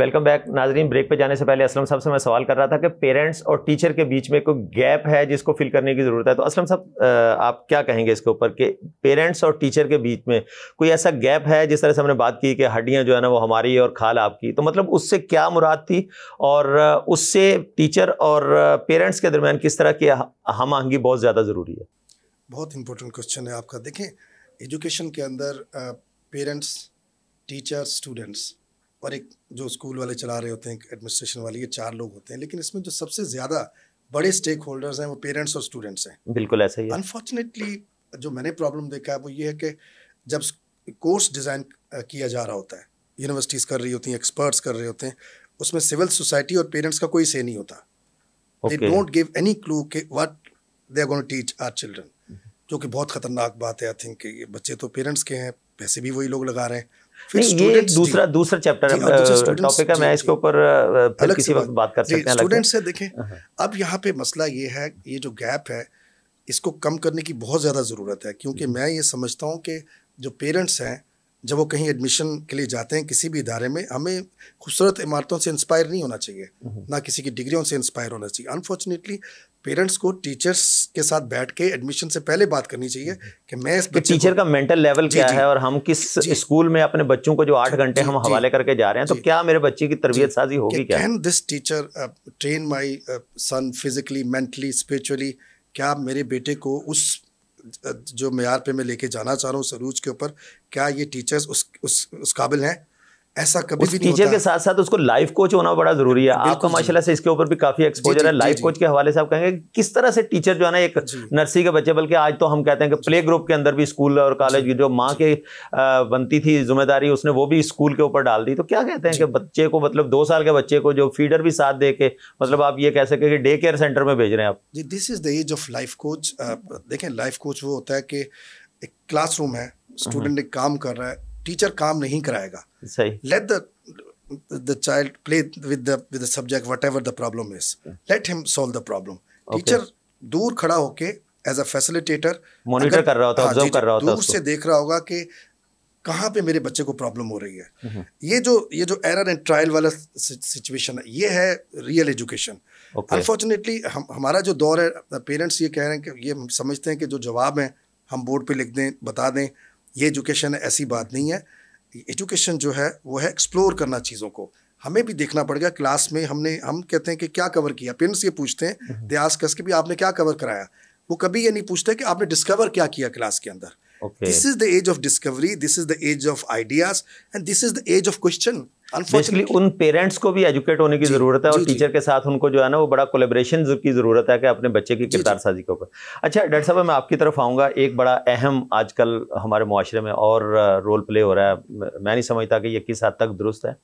Welcome back नाजरीन break पे जाने से पहले असलम साहब से मैं सवाल कर रहा था कि पेरेंट्स और टीचर के बीच में कोई गैप है जिसको फिल करने की ज़रूरत है तो असलम साहब आप क्या कहेंगे इसके ऊपर कि पेरेंट्स और टीचर के बीच में कोई ऐसा गैप है जिस तरह से हमने बात की कि हड्डियाँ जो है ना वो हमारी और खाल आपकी तो मतलब उससे क्या मुराद थी और उससे टीचर और पेरेंट्स के दरमियान किस तरह की हम आहंगी बहुत ज़्यादा ज़रूरी है बहुत इंपॉर्टेंट क्वेश्चन है आपका देखें एजुकेशन के अंदर पेरेंट्स टीचर्स स्टूडेंट्स और एक जो स्कूल वाले चला रहे होते हैं एडमिनिस्ट्रेशन वाले ये चार लोग होते हैं लेकिन इसमें जो सबसे ज़्यादा बड़े स्टेक होल्डर्स हैं वो पेरेंट्स और स्टूडेंट्स हैं बिल्कुल ऐसा ही अनफॉर्चुनेटली जो मैंने प्रॉब्लम देखा है वो ये है कि जब कोर्स डिज़ाइन किया जा रहा होता है यूनिवर्सिटीज़ कर रही होती हैं एक्सपर्ट्स कर रहे होते हैं उसमें सिविल सोसाइटी और पेरेंट्स का कोई से नहीं होता they don't give any clue के what they are gonna teach our children जो कि बहुत खतरनाक बात है आई थिंक बच्चे तो पेरेंट्स के हैं पैसे भी वही लोग लगा रहे हैं फिर ये एक दूसरा दूसरा चैप्टर टॉपिक है मैं इसके ऊपर अलग किसी वक्त बात कर सकते हैं स्टूडेंट्स से देखें हाँ, हाँ। अब यहाँ पे मसला ये है ये जो गैप है इसको कम करने की बहुत ज़्यादा ज़रूरत है क्योंकि मैं ये समझता हूँ कि जो पेरेंट्स हैं जब वो कहीं एडमिशन के लिए जाते हैं किसी भी इदारे में हमें खूबसूरत इमारतों से इंस्पायर नहीं होना चाहिए हम्म। ना किसी की डिग्रियों से इंस्पायर होना चाहिए अनफॉर्चुनेटली पेरेंट्स को टीचर्स के साथ बैठ के एडमिशन से पहले बात करनी चाहिए हम्म। कि मैं इस तो बच्चे टीचर का मेंटल लेवल क्या है और हम किस स्कूल में अपने बच्चों को जो आठ घंटे हम हवाले करके जा रहे हैं तो क्या मेरे बच्चे की तरबियत साजी होगी क्या can this teacher train my son physically mentally spiritually क्या मेरे बेटे को उस जो मैार पे मैं लेके जाना चाह रहा हूँ सरूज के ऊपर क्या ये टीचर्स उस उस उस काबिल हैं ऐसा कभी भी नहीं टीचर के साथ साथ उसको लाइफ कोच होना बड़ा जरूरी है आपका माशाल्लाह से इसके ऊपर भी काफी एक्सपोजर है लाइफ कोच के हवाले से आप कहेंगे किस तरह से टीचर जो है ना एक नर्सरी के बच्चे बल्कि आज तो हम कहते हैं कि प्ले ग्रुप के अंदर भी स्कूल और कॉलेज की जो माँ के बनती थी जिम्मेदारी उसने वो भी स्कूल के ऊपर डाल दी तो क्या कहते हैं कि बच्चे को मतलब दो साल के बच्चे को जो फीडर भी साथ दे के मतलब आप ये कह सके कि डे केयर सेंटर में भेज रहे हैं आप जी this is the age of life coach देखें लाइफ कोच वो होता है कि एक क्लासरूम है स्टूडेंट हम्म। एक काम कर रहा है टीचर काम नहीं कराएगा सही let the the child play with the with the subject whatever ever the problem is let him solve the problem teacher दूर खड़ा होके एज अ फैसिलिटेटर मॉनिटर कर रहा होता है ऑब्जर्व हाँ, कर रहा होता है दूर से देख रहा होगा कि कहाँ पे मेरे बच्चे को प्रॉब्लम हो रही है हम्म। ये जो ये जो एरर एंड ट्रायल वाला सिचुएशन है ये है रियल एजुकेशन अनफॉर्चुनेटली हम हमारा जो दौर है पेरेंट्स ये कह रहे हैं कि ये समझते हैं कि जो जवाब है हम बोर्ड पे लिख दें बता दें ये एजुकेशन ऐसी बात नहीं है एजुकेशन जो है वो है एक्सप्लोर करना चीज़ों को हमें भी देखना पड़ेगा क्लास में हमने हम कहते हैं कि क्या कवर किया पेरेंट्स ये पूछते हैं दयास कस के भी आपने क्या कवर कराया वो कभी ये नहीं पूछते कि आपने डिस्कवर क्या किया क्लास के अंदर this is the age of discovery this is the age of ideas and this is the age of question basically उन पेरेंट्स को भी एजुकेट होने की ज़रूरत है और टीचर के साथ उनको जो है ना वो बड़ा कोलेब्रेशन की ज़रूरत है कि अपने बच्चे की किरदार साजी के ऊपर अच्छा डॉक्टर साहब मैं आपकी तरफ आऊँगा एक बड़ा अहम आजकल हमारे माशरे में और रोल प्ले हो रहा है मैं नहीं समझता कि ये किस हद तक दुरुस्त है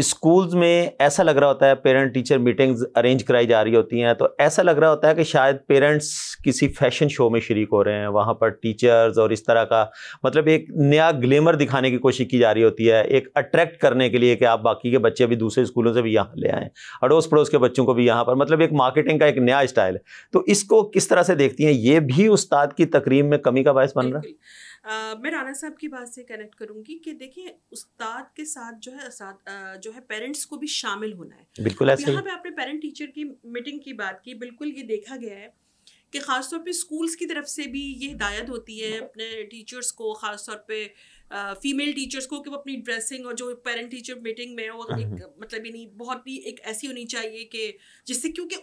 स्कूल्स में ऐसा लग रहा होता है पेरेंट टीचर मीटिंग्स अरेंज कराई जा रही होती हैं तो ऐसा लग रहा होता है कि शायद पेरेंट्स किसी फैशन शो में शरीक हो रहे हैं वहाँ पर टीचर्स और इस तरह का मतलब एक नया ग्लेमर दिखाने की कोशिश की जा रही होती है एक अट्रैक्ट करने के लिए कि आप बाकी के बच्चे भी दूसरे स्कूलों से भी यहाँ ले आएँ अड़ोस पड़ोस के बच्चों को भी यहाँ पर मतलब एक मार्केटिंग का एक नया स्टाइल तो इसको किस तरह से देखती हैं ये भी उस्ताद की तकरीब में कमी का बायस बन रहा है मैं राना साहब की बात से कनेक्ट करूंगी कि देखिए उस्ताद के साथ जो है आ, जो है पेरेंट्स को भी शामिल होना है बिल्कुल ऐसे यहाँ पे आपने पेरेंट टीचर की मीटिंग की बात की बिल्कुल ये देखा गया है कि ख़ासतौर पे स्कूल्स की तरफ से भी ये हिदायत होती है अपने टीचर्स को ख़ासतौर पे फीमेल टीचर्स को कि वो अपनी ड्रेसिंग और जो पेरेंट टीचर मीटिंग में वो हम्म, एक हम्म। मतलब नहीं बहुत ही एक ऐसी होनी चाहिए कि जिससे क्योंकि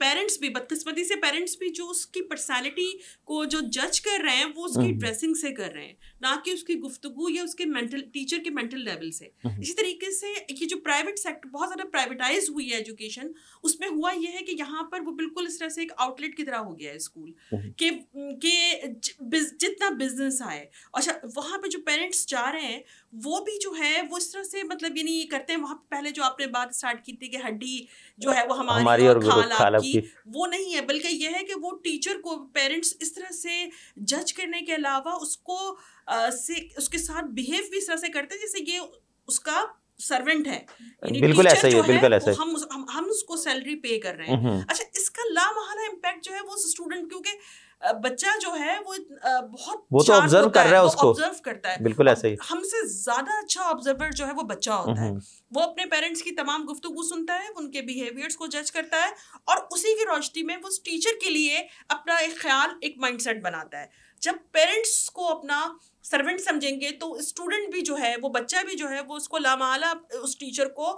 पेरेंट्स भी बदकिस्मती से पेरेंट्स भी जो उसकी पर्सनैलिटी को जो जज कर रहे हैं वो उसकी ड्रेसिंग हम्म। से कर रहे हैं ना कि उसकी गुफ्तु या उसके मेंटल टीचर के मेंटल लेवल से हम्म। इसी तरीके से ये जो प्राइवेट सेक्टर बहुत ज़्यादा प्राइवेटाइज हुई है एजुकेशन उसमें हुआ यह है कि यहाँ पर वो बिल्कुल इस तरह से एक आउटलेट की तरह हो गया है स्कूल के के जितना बिजनेस आए अच्छा वहाँ पर जो पेरेंट्स जा रहे हैं वो भी जो है वो इस तरह से मतलब यानी करते हैं वहाँ पहले जो आपने बात स्टार्ट की थी कि हड्डी जो है वो हमारी, हमारी और खाल आपकी वो नहीं है बल्कि यह है कि वो टीचर को पेरेंट्स इस तरह से जज करने के अलावा उसको से उसके साथ बिहेव भी इस तरह से करते हैं जैसे ये उसका सर्वेंट है बिल्कुल ऐसा ही है बिल्कुल ऐसा हम, हम हम उसको सैलरी पे कर रहे हैं हम्म, हम्म। अच्छा इसका लामहला इम्पैक्ट जो है वो स्टूडेंट क्योंकि बच्चा जो है वो बहुत वो तो ऑब्जर्व कर रहा है उसको ऑब्जर्व करता है बिल्कुल ऐसा ही हमसे ज्यादा अच्छा ऑब्जर्वर जो है वो बच्चा होता है हम्म, वो अपने पेरेंट्स की तमाम गुफ्तगु सुनता है उनके बिहेवियर्स को जज करता है और उसी की रोशनी में वो टीचर के लिए अपना एक ख्याल एक माइंडसेट बनाता है जब पेरेंट्स को अपना सर्वेंट समझेंगे तो स्टूडेंट भी जो है वो बच्चा भी जो है वो उसको लामाला उस टीचर को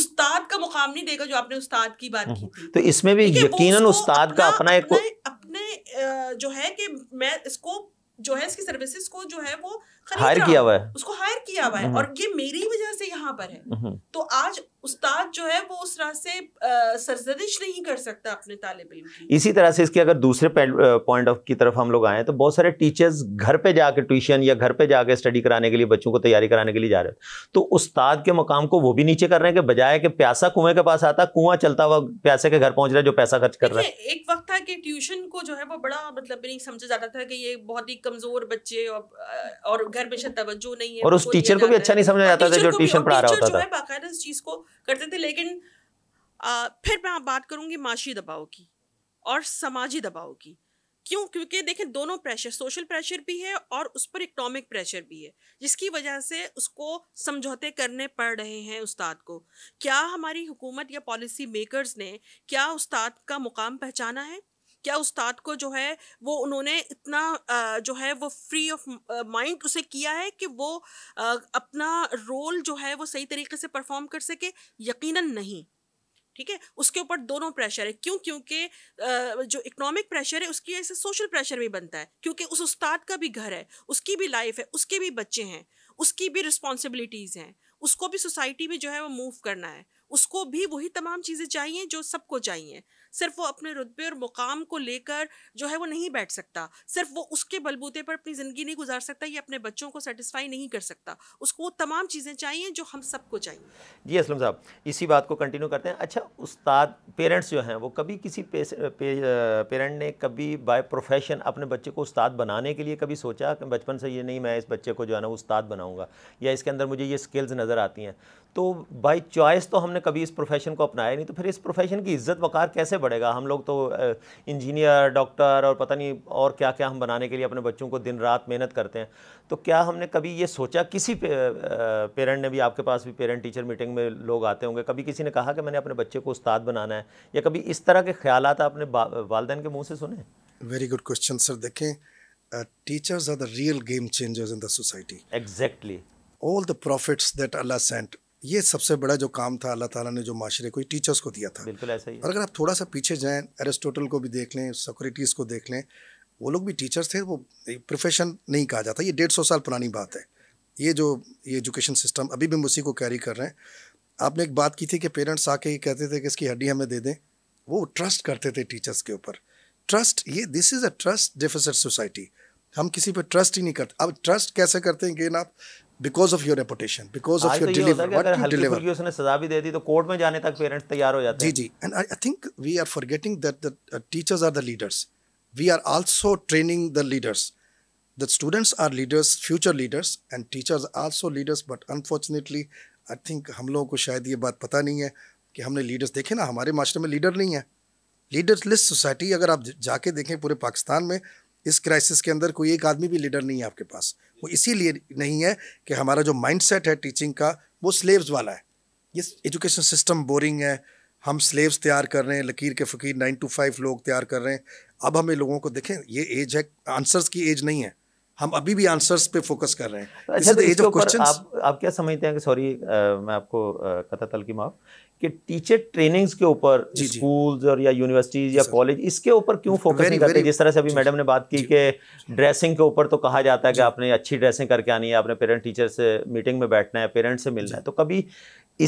उस्ताद का मुकाम नहीं देगा जो आपने उस्ताद की बात की हम्म, थी तो इसमें भी यकीनन उस्ताद अपना, का अपना एक अपने, अपने जो है कि मैं इसको जो है इसकी सर्विसेज को जो है वो हायर किया हुआ है उसको हायर किया हुआ है और ये मेरी वजह से यहाँ पर है हम्म। तो आज उस्ताद जो है वो उस राह से सरजदिश नहीं कर सकता अपने तालब इन इसी तरह से इसके अगर दूसरे पॉइंट ऑफ की तरफ हम लोग आए तो बहुत सारे टीचर्स घर पे जाके ट्यूशन या घर पे जाके स्टडी कराने के लिए बच्चों को तैयारी कराने के लिए जा रहे हैं तो उस्ताद के मुकाम को वो भी नीचे कर रहे हैं कि बजाय कि प्यासा कुएं के पास आता कुआं चलता हुआ प्यासे के घर पहुंच रहा है जो पैसा खर्च कर रहा है एक वक्त था ट्यूशन को जो है वो बड़ा मतलब नहीं समझा जाता था कि ये बहुत ही कमजोर बच्चे और और घर में शायद तवज्जो नहीं है और उस टीचर को भी अच्छा नहीं समझा जाता था जो ट्यूशन पढ़ा रहा होता था जो है बाकायदा इस चीज़ को करते थे लेकिन फिर मैं बात करूंगी माशी दबाव की और समाजी दबाव की क्यों क्योंकि देखें दोनों प्रेशर सोशल प्रेशर भी है और उस पर इकोनॉमिक प्रेशर भी है जिसकी वजह से उसको समझौते करने पड़ रहे हैं उस्ताद को क्या हमारी हुकूमत या पॉलिसी मेकर्स ने क्या उस्ताद का मुकाम पहचाना है क्या उस्ताद को जो है वो उन्होंने इतना जो है वो फ्री ऑफ माइंड उसे किया है कि वो अपना रोल जो है वो सही तरीके से परफॉर्म कर सके यकीनन नहीं ठीक है उसके ऊपर दोनों प्रेशर है क्यों क्योंकि जो इकोनॉमिक प्रेशर है उसकी वजह से सोशल प्रेशर भी बनता है क्योंकि उस उस्ताद का भी घर है उसकी भी लाइफ है उसके भी बच्चे हैं उसकी भी रिस्पॉन्सिबिलिटीज़ हैं उसको भी सोसाइटी में जो है वो मूव करना है उसको भी वही तमाम चीज़ें चाहिए जो सबको चाहिए सिर्फ वो अपने रुतबे और मुकाम को लेकर जो है वो नहीं बैठ सकता सिर्फ वो उसके बलबूते पर अपनी ज़िंदगी नहीं गुजार सकता या अपने बच्चों को सेटिस्फाई नहीं कर सकता उसको वो तमाम चीज़ें चाहिए जो हम सबको चाहिए जी असलम साहब इसी बात को कंटिन्यू करते हैं अच्छा उस्ताद पेरेंट्स जो हैं वो कभी किसी पे, पे, पेरेंट ने कभी बाय प्रोफेशन अपने बच्चे को उस्ताद बनाने के लिए कभी सोचा बचपन से ये नहीं मैं इस बच्चे को जो है ना उस्ताद बनाऊँगा या इसके अंदर मुझे ये स्किल्स नज़र आती हैं तो बाई चॉइस तो हमने कभी इस प्रोफेशन को अपनाया नहीं तो फिर इस प्रोफेशन की इज्जत वकार कैसे बढ़ेगा हम लोग तो इंजीनियर डॉक्टर और पता नहीं और क्या क्या हम बनाने के लिए अपने बच्चों को दिन रात मेहनत करते हैं तो क्या हमने कभी ये सोचा किसी पे, पेरेंट ने भी आपके पास भी पेरेंट टीचर मीटिंग में लोग आते होंगे कभी किसी ने कहा कि मैंने अपने बच्चे को उस्ताद बनाना है या कभी इस तरह के ख्याल आपने वालदेन के मुँह से सुने वेरी गुड क्वेश्चन सर देखें teachers are the real game changers in the society exactly all the prophets that Allah sent ये सबसे बड़ा जो काम था अल्लाह ताला ने जो माशरे को टीचर्स को दिया था बिल्कुल ऐसा ही और अगर आप थोड़ा सा पीछे जाएं एरिस्टोटल को भी देख लें सोक्रेटिस को देख लें वो लोग भी टीचर्स थे वो प्रोफेशन नहीं कहा जाता ये डेढ़ सौ साल पुरानी बात है ये जो ये एजुकेशन सिस्टम अभी भी हम उसी को कैरी कर रहे हैं आपने एक बात की थी कि पेरेंट्स आके ये कहते थे कि इसकी हड्डी हमें दे दें वो ट्रस्ट करते थे टीचर्स के ऊपर ट्रस्ट ये this is a trust deficit society हम किसी पर ट्रस्ट ही नहीं करते अब ट्रस्ट कैसे करते हैं गेन आप because of your reputation because of your deliver उसने सजा भी दे दी तो कोर्ट में जाने तक पेरेंट्स तैयार हो जाते जी जी and I think we are forgetting that the teachers are the leaders we are also training the leaders the students are leaders future leaders and teachers also leaders but unfortunately I think हम लोगों को शायद ये बात पता नहीं है कि हमने लीडर्स देखे ना हमारे माशरे में लीडर नहीं है लीडर्स लीडरलेस सोसाइटी अगर आप जाके देखें पूरे पाकिस्तान में इस क्राइसिस के अंदर कोई एक आदमी भी लीडर नहीं है आपके पास वो इसीलिए नहीं है कि हमारा जो माइंडसेट है टीचिंग का वो स्लेव्स वाला है ये एजुकेशन सिस्टम बोरिंग है हम स्लेव्स तैयार कर रहे हैं लकीर के फ़कीर नाइन टू फाइव लोग तैयार कर रहे हैं अब हमें लोगों को देखें ये एज है आंसर्स की एज नहीं है हम अभी भी आंसर्स पे फोकस कर रहे हैं अच्छा तो एज ऑफ आप आप क्या समझते हैं कि सॉरी मैं आपको कथा तल की माफ कि टीचर ट्रेनिंग्स के ऊपर स्कूल्स और या यूनिवर्सिटीज या कॉलेज इसके ऊपर क्यों फोकस नहीं करते जिस तरह से अभी मैडम ने बात की कि ड्रेसिंग के ऊपर तो कहा जाता है कि आपने अच्छी ड्रेसिंग करके आनी है आपने पेरेंट टीचर से मीटिंग में बैठना है पेरेंट्स से मिलना है तो कभी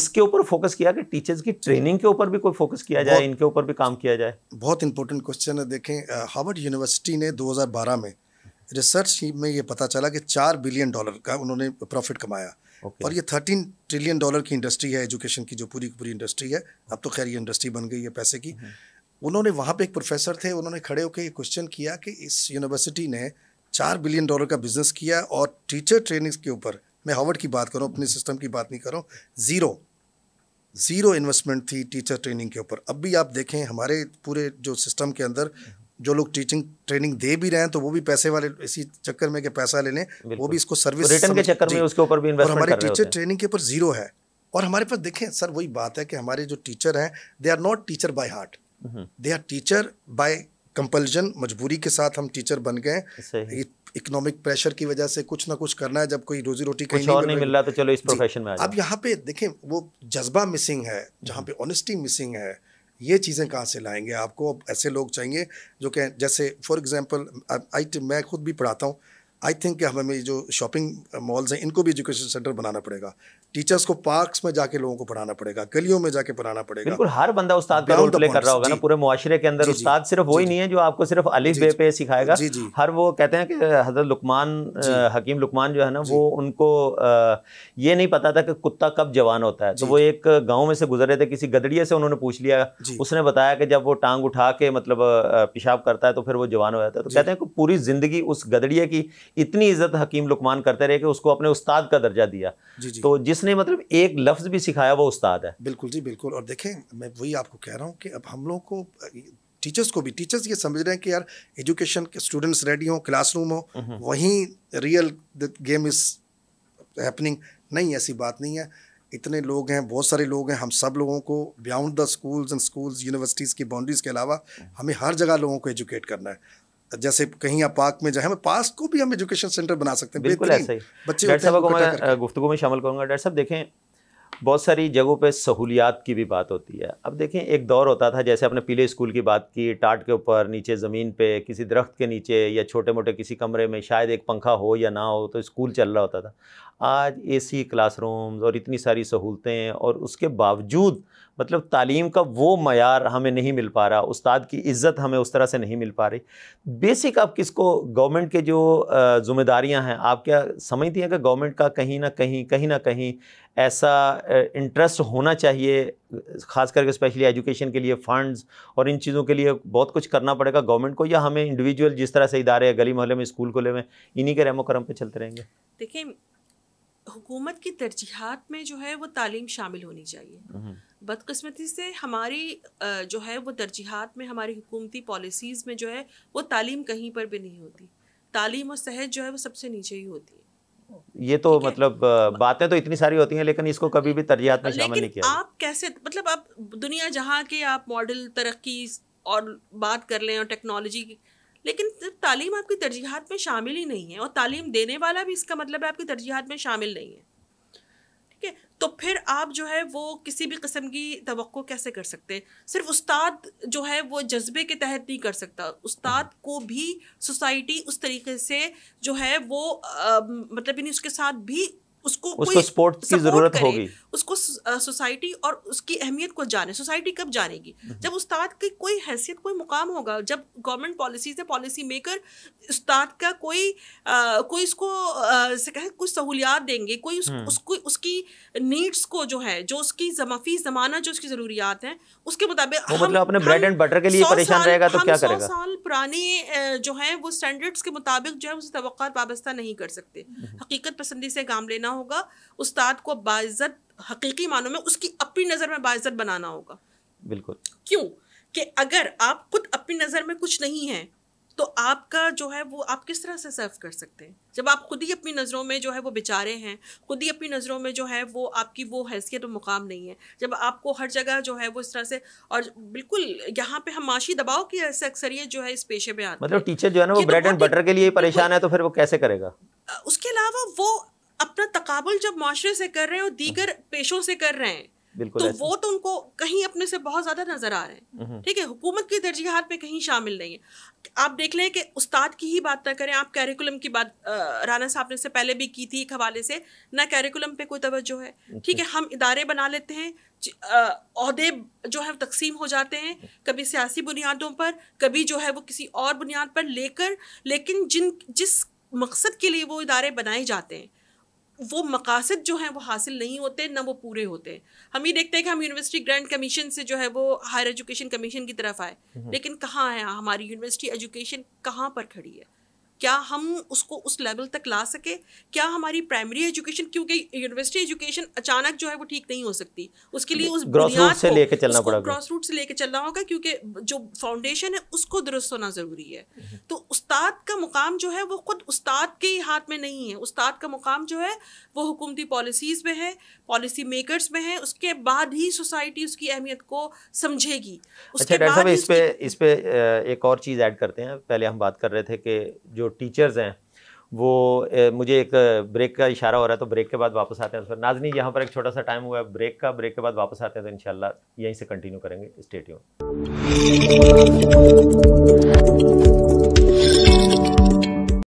इसके ऊपर फोकस किया कि टीचर्स की ट्रेनिंग के ऊपर भी कोई फोकस किया जाए इनके ऊपर भी काम किया जाए बहुत इंपॉर्टेंट क्वेश्चन है देखें हार्वर्ड यूनिवर्सिटी ने दो में रिसर्च में ये पता चला कि चार बिलियन डॉलर का उन्होंने प्रॉफिट कमाया okay. और ये थर्टीन ट्रिलियन डॉलर की इंडस्ट्री है एजुकेशन की जो पूरी पूरी इंडस्ट्री है हाँ। अब तो खैर ये इंडस्ट्री बन गई है पैसे की हम्म। उन्होंने वहाँ पे एक प्रोफेसर थे उन्होंने खड़े होकर ये क्वेश्चन किया कि इस यूनिवर्सिटी ने चार बिलियन डॉलर का बिजनेस किया और टीचर ट्रेनिंग के ऊपर मैं हॉवर्ड की बात करूँ अपने हम्म। सिस्टम की बात नहीं करूँ ज़ीरो ज़ीरो इन्वेस्टमेंट थी टीचर ट्रेनिंग के ऊपर अब भी आप देखें हमारे पूरे जो सिस्टम के अंदर हम्म। जो लोग टीचिंग ट्रेनिंग दे भी रहे हैं तो वो भी पैसे वाले इसी चक्कर में के पैसा ले लें वो भी इसको सर्विस रिटर्न के चक्कर में उसके ऊपर भी और हमारे टीचर ट्रेनिंग के ऊपर जीरो है और हमारे पास देखें सर वही बात है कि हमारे जो टीचर हैं they are not teacher by heart they are teacher by compulsion मजबूरी के साथ हम टीचर बन गए इकोनॉमिक प्रेशर की वजह से कुछ ना कुछ करना है जब कोई रोजी रोटी कहीं नहीं, नहीं मिल रहा तो चलो इस प्रोफेशन में अब यहाँ पे देखें वो जज्बा मिसिंग है जहाँ हम्म। पे ऑनेस्टी मिसिंग है ये चीज़ें कहाँ से लाएंगे आपको ऐसे लोग चाहिए जो कि जैसे फॉर एग्ज़ाम्पल आई मैं खुद भी पढ़ाता हूँ आई थिंक हमें जो शॉपिंग मॉल्स uh, हैं इनको भी एजुकेशन सेंटर बनाना पड़ेगा टीचर्स को पार्क्स में जाके लोगों को पढ़ाना पड़ेगा गलियों में जाके पढ़ाना पड़ेगा बिल्कुल हर बंदा उस्ताद का रोल प्ले कर रहा होगा ना पूरे मुआशरे के अंदर उस्ताद सिर्फ वही नहीं है जो आपको सिर्फ अलिफ बे पे सिखाएगा जी जी हर वो कहते हैं कि uh, हजरत लुकमान uh, हकीम लुकमान जो है ना वो उनको ये नहीं पता था कि कुत्ता कब जवान होता है तो वो एक गाँव में से गुजरे थे किसी गदड़िए से उन्होंने पूछ लिया उसने बताया कि जब वो टांग उठा के मतलब पेशाब करता है तो फिर वो जवान हो जाता है तो कहते हैं कि पूरी जिंदगी उस गदड़िए की इतनी इज्जत हकीम लुकमान करते रहे कि उसको अपने उस्ताद का दर्जा दिया जी जी तो जिसने मतलब एक लफ्ज़ भी सिखाया वो उस्ताद है बिल्कुल जी बिल्कुल और देखें मैं वही आपको कह रहा हूँ कि अब हम लोग को टीचर्स को भी टीचर्स ये समझ रहे हैं कि यार एजुकेशन के स्टूडेंट्स रेडी हों क्लासरूम हो हम्म, हम्म। वहीं रियल गेम इज़ हैपनिंग नहीं ऐसी बात नहीं है इतने लोग हैं बहुत सारे लोग हैं हम सब लोगों को beyond the schools and schools universities की बाउंड्रीज़ के अलावा हम्म। हमें हर जगह लोगों को एजुकेट करना है जैसे कहीं आप पार्क में जाए पास को भी हम एजुकेशन सेंटर बना सकते हैं बिल्कुल ऐसा ही बच्चे डॉक्टर साहब को मैं गुफ्तु में शामिल करूंगा डॉक्टर साहब देखें बहुत सारी जगहों पे सहूलियात की भी बात होती है अब देखें एक दौर होता था जैसे आपने पीले स्कूल की बात की टाट के ऊपर नीचे ज़मीन पे किसी दरख्त के नीचे या छोटे मोटे किसी कमरे में शायद एक पंखा हो या ना हो तो स्कूल चल रहा होता था आज एसी क्लासरूम्स और इतनी सारी सहूलतें और उसके बावजूद मतलब तालीम का वो मैार हमें नहीं मिल पा रहा उस्ताद की इज़्ज़त हमें उस तरह से नहीं मिल पा रही बेसिक आप किसको गवर्नमेंट के जो ज़िम्मेदारियां हैं आप क्या समझती हैं कि गवर्नमेंट का कहीं ना कहीं कहीं ना कहीं ऐसा इंटरेस्ट होना चाहिए ख़ास करके स्पेशली एजुकेशन के लिए फ़ंड्स और इन चीज़ों के लिए बहुत कुछ करना पड़ेगा गवर्नमेंट को या हमें इंडिविजुअल जिस तरह से इदारे गली मोहल्ले में स्कूल खोले में इन्हीं के रहमो करम पर चलते रहेंगे देखिए हुकूमत की तरजीहत में जो है वो तालीम शामिल होनी चाहिए हम्म। बदकस्मती से हमारी जो है वो तरजीहत में हमारी हुकूमती पॉलिसीज़ में जो है वो तालीम कहीं पर भी नहीं होती तालीम और सेहत जो है वो सबसे नीचे ही होती है ये तो मतलब बातें तो इतनी सारी होती हैं लेकिन इसको कभी भी तरजीहत में शामिल नहीं किया आप कैसे मतलब आप दुनिया जहाँ के आप मॉडल तरक्की और बात कर लें और टेक्नोलॉजी की लेकिन तालीम आपकी तरजीहत में शामिल ही नहीं है और तालीम देने वाला भी इसका मतलब है आपकी तरजीहत में शामिल नहीं है तो फिर आप जो है वो किसी भी किस्म की तो कैसे कर सकते सिर्फ उस्ताद जो है वो जज्बे के तहत नहीं कर सकता उस्ताद को भी सोसाइटी उस तरीके से जो है वो आ, मतलब यानी उसके साथ भी उसको उसको स्पोर्ट्स की जरूरत होगी उसको सोसाइटी और उसकी अहमियत को जाने सोसाइटी कब जानेगी हम्म। जब उस्ताद की कोई हैसियत कोई मुकाम होगा जब गवर्नमेंट पॉलिसी से पॉलिसी मेकर उस्ताद का कोई आ, कोई इसको कहें कुछ सहूलियात देंगे कोई उस, हम्म। उसको उसकी नीड्स को जो है जो उसकी जमाफी जमाना जो उसकी जरूरियात हैं उसके मुताबिक मतलब अपने ब्रेड एंड बटर के लिए परेशान रहेगा तो क्या करेगा साल पुराने जो है वो स्टैंडर्ड्स के मुताबिक जो है उसे तो वाबस्ता नहीं कर सकते हम्म। हकीकत पसंदी से काम लेना देना होगा उस्ताद को बाज़त हकीकी मानों में उसकी अपनी नज़र में बाज़त बनाना होगा बिल्कुल क्यों कि अगर आप खुद अपनी नज़र में कुछ नहीं है तो आपका जो है वो आप किस तरह से सर्व कर सकते हैं जब आप खुद ही अपनी नज़रों में जो है वो बेचारे हैं खुद ही अपनी नज़रों में जो है वो आपकी वो हैसियत और मुकाम नहीं है जब आपको हर जगह जो है वो इस तरह से और बिल्कुल यहाँ पे हम माशी दबाव की ऐसे अक्सरियत जो है इस पेशे में आती मतलब टीचर जो है ना वो ब्रेड एंड बटर के लिए परेशान है तो फिर वो कैसे करेगा उसके अलावा वो अपना तकाबुल जब माशरे से कर रहे हैं और दीगर पेशों से कर रहे हैं तो वो तो उनको कहीं अपने से बहुत ज्यादा नजर आ रहे हैं हम्म। ठीक है हुकूमत की तरजीहत पे कहीं शामिल नहीं है आप देख लें कि उस्ताद की ही बात ना करें आप कैरिकुलम की बात राना साहब ने से पहले भी की थी एक हवाले से ना कैरिकुलम पे कोई तवज्जो है ठीक है हम इदारे बना लेते हैं अहदे जो है तकसीम हो जाते हैं कभी सियासी बुनियादों पर कभी जो है वो किसी और बुनियाद पर लेकर लेकिन जिन जिस मकसद के लिए वो इदारे बनाए जाते हैं वो मकासद जो हैं वो हासिल नहीं होते ना वो पूरे होते हम ये देखते हैं कि हम यूनिवर्सिटी ग्रैंड कमीशन से जो है वो हायर एजुकेशन कमीशन की तरफ आए हम्म। लेकिन कहाँ है हमारी यूनिवर्सिटी एजुकेशन कहाँ पर खड़ी है क्या हम उसको उस लेवल तक ला सके क्या हमारी प्राइमरी एजुकेशन क्योंकि यूनिवर्सिटी एजुकेशन अचानक जो है वो ठीक नहीं हो सकती उसके लिए उस बुनियाद से लेके चलना पड़ेगा क्रॉस रूट से लेके चलना होगा क्योंकि जो फाउंडेशन है उसको दुरुस्त होना ज़रूरी है हम्म। तो उस्ताद का मुकाम जो है वो खुद उस्ताद के ही हाथ में नहीं है उस्ताद का मुकाम जो है वो हुकूमती पॉलिसीज़ में है पॉलिसी मेकर्स में है उसके बाद ही सोसाइटी उसकी अहमियत को समझेगी अच्छा, उसके बाद इस इस पर एक और चीज़ ऐड करते हैं पहले हम बात कर रहे थे कि जो टीचर्स हैं वो ए, मुझे एक ब्रेक का इशारा हो रहा है तो ब्रेक के बाद वापस आते हैं तो फिर नाजनी यहाँ पर एक छोटा सा टाइम हुआ है ब्रेक का ब्रेक के बाद वापस आते हैं तो इनशाला यहीं से कंटिन्यू करेंगे स्टेट